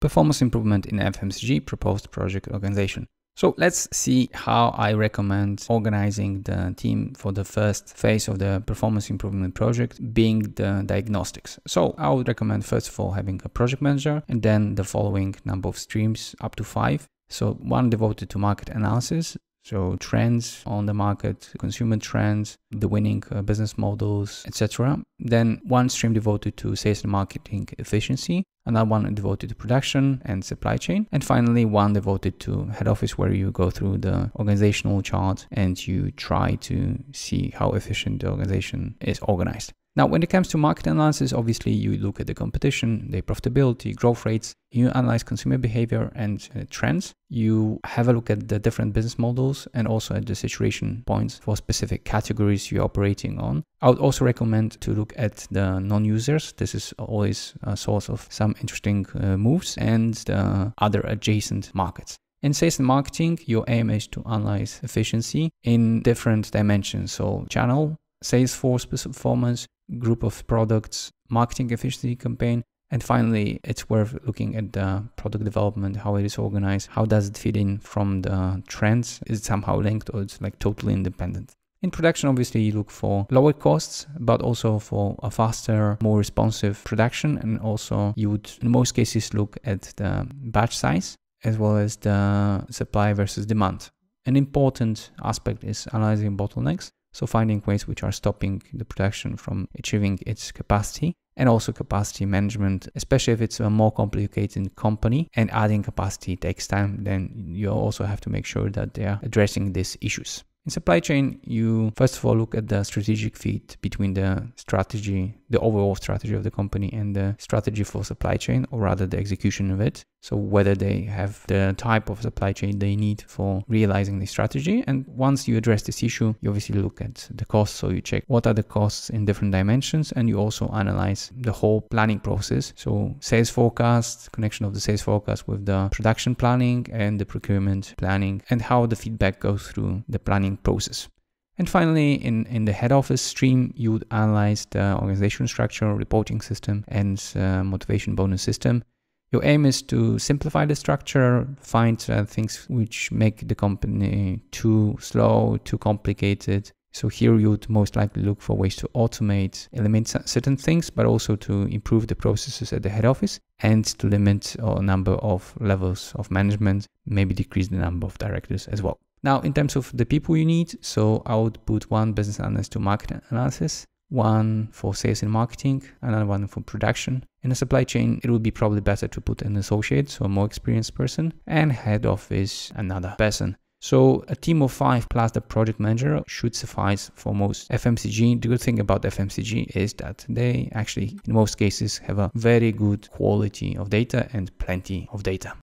performance improvement in FMCG proposed project organization. So let's see how I recommend organizing the team for the first phase of the performance improvement project being the diagnostics. So I would recommend first of all having a project manager and then the following number of streams up to five. So one devoted to market analysis, so trends on the market, consumer trends, the winning uh, business models, etc. Then one stream devoted to sales and marketing efficiency, another one devoted to production and supply chain, and finally one devoted to head office where you go through the organizational chart and you try to see how efficient the organization is organized. Now, when it comes to market analysis, obviously you look at the competition, the profitability, growth rates, you analyze consumer behavior and uh, trends. You have a look at the different business models and also at the situation points for specific categories you're operating on. I would also recommend to look at the non-users. This is always a source of some interesting uh, moves and the other adjacent markets. In sales and marketing, your aim is to analyze efficiency in different dimensions. So channel, sales force performance, group of products, marketing efficiency campaign, and finally, it's worth looking at the product development, how it is organized, how does it fit in from the trends? Is it somehow linked or it's like totally independent? In production, obviously, you look for lower costs, but also for a faster, more responsive production. And also, you would, in most cases, look at the batch size as well as the supply versus demand. An important aspect is analyzing bottlenecks so finding ways which are stopping the production from achieving its capacity and also capacity management, especially if it's a more complicated company and adding capacity takes time, then you also have to make sure that they are addressing these issues. In supply chain, you first of all look at the strategic fit between the strategy, the overall strategy of the company and the strategy for supply chain, or rather the execution of it. So whether they have the type of supply chain they need for realizing the strategy. And once you address this issue, you obviously look at the costs. So you check what are the costs in different dimensions and you also analyze the whole planning process. So sales forecast, connection of the sales forecast with the production planning and the procurement planning and how the feedback goes through the planning process. And finally, in, in the head office stream, you would analyze the organization structure, reporting system, and uh, motivation bonus system your aim is to simplify the structure, find uh, things which make the company too slow, too complicated. So here you would most likely look for ways to automate, eliminate certain things, but also to improve the processes at the head office and to limit a number of levels of management, maybe decrease the number of directors as well. Now, in terms of the people you need, so I would put one business analyst to market analysis, one for sales and marketing, another one for production. In the supply chain, it would be probably better to put an associate, so a more experienced person, and head office, another person. So a team of five plus the project manager should suffice for most FMCG. The good thing about FMCG is that they actually, in most cases, have a very good quality of data and plenty of data.